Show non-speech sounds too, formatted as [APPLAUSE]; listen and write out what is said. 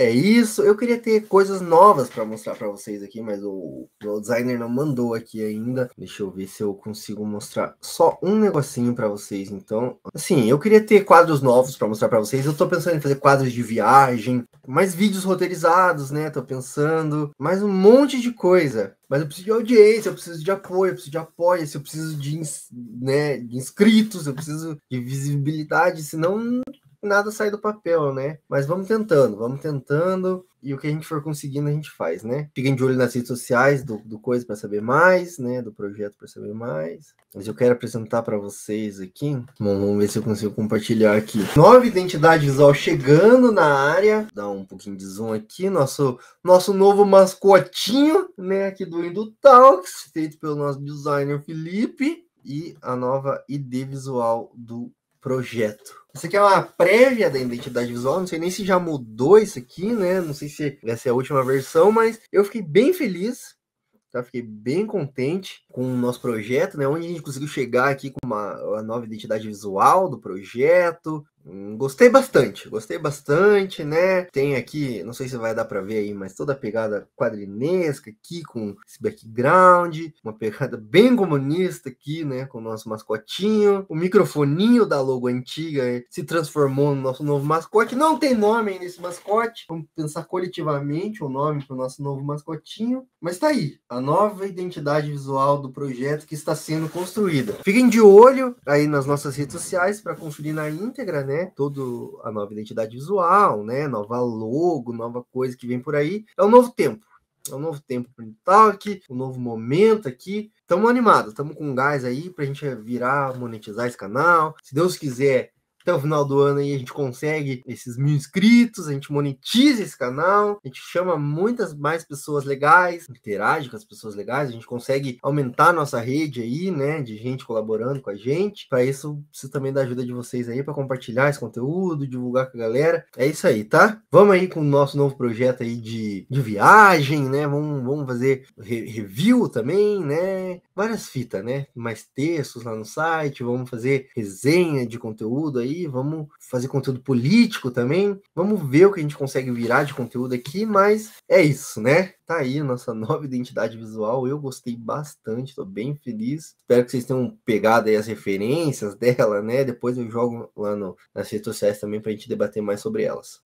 É isso. Eu queria ter coisas novas para mostrar para vocês aqui, mas o, o, designer não mandou aqui ainda. Deixa eu ver se eu consigo mostrar só um negocinho para vocês. Então, assim, eu queria ter quadros novos para mostrar para vocês. Eu estou pensando em fazer quadros de viagem, mais vídeos roteirizados, né? Estou pensando, mais um monte de coisa. Mas eu preciso de audiência, eu preciso de apoio, eu preciso de apoio, eu preciso de, né, de inscritos, eu preciso de visibilidade, senão nada sai do papel, né? Mas vamos tentando, vamos tentando. E o que a gente for conseguindo, a gente faz, né? Fiquem de olho nas redes sociais do, do Coisa para saber mais, né? Do projeto para saber mais. Mas eu quero apresentar para vocês aqui. Bom, vamos ver se eu consigo compartilhar aqui. Nova identidade visual chegando na área. Dá um pouquinho de zoom aqui. Nosso, nosso novo mascotinho, né? Aqui do Indo Talks, feito pelo nosso designer Felipe. E a nova ID visual do projeto. Isso aqui é uma prévia da identidade visual, não sei nem se já mudou isso aqui, né? Não sei se essa é a última versão, mas eu fiquei bem feliz, tá? Fiquei bem contente com o nosso projeto, né? Onde a gente conseguiu chegar aqui com uma, uma nova identidade visual do projeto, Hum, gostei bastante, gostei bastante, né? Tem aqui, não sei se vai dar para ver aí, mas toda a pegada quadrinesca aqui com esse background, uma pegada [LAUGHS] bem comunista aqui, né? Com o nosso mascotinho. O microfoninho da logo antiga se transformou no nosso novo mascote. Não tem nome ainda esse mascote. Vamos pensar coletivamente o nome para o nosso novo mascotinho. Mas tá aí, a nova identidade visual do projeto que está sendo construída. Fiquem de olho aí nas nossas redes sociais para conferir na íntegra, né? né? Todo a nova identidade visual, né? Nova logo, nova coisa que vem por aí. É um novo tempo. É um novo tempo para o Talk, um novo momento aqui. Estamos animados, estamos com gás aí para a gente virar, monetizar esse canal. Se Deus quiser, até o final do ano aí a gente consegue esses mil inscritos, a gente monetiza esse canal, a gente chama muitas mais pessoas legais, interage com as pessoas legais, a gente consegue aumentar nossa rede aí, né, de gente colaborando com a gente. Para isso, preciso também da ajuda de vocês aí para compartilhar esse conteúdo, divulgar com a galera. É isso aí, tá? Vamos aí com o nosso novo projeto aí de, de viagem, né? Vamos, vamos fazer re review também, né? Várias fitas, né? Mais textos lá no site, vamos fazer resenha de conteúdo aí vamos fazer conteúdo político também, vamos ver o que a gente consegue virar de conteúdo aqui, mas é isso, né? Tá aí a nossa [LAUGHS] nova identidade visual. Eu gostei bastante, tô bem feliz. Espero que vocês tenham pegado aí as referências [LAUGHS] dela, né? Depois eu jogo lá no, nas redes sociais também pra gente debater mais sobre elas.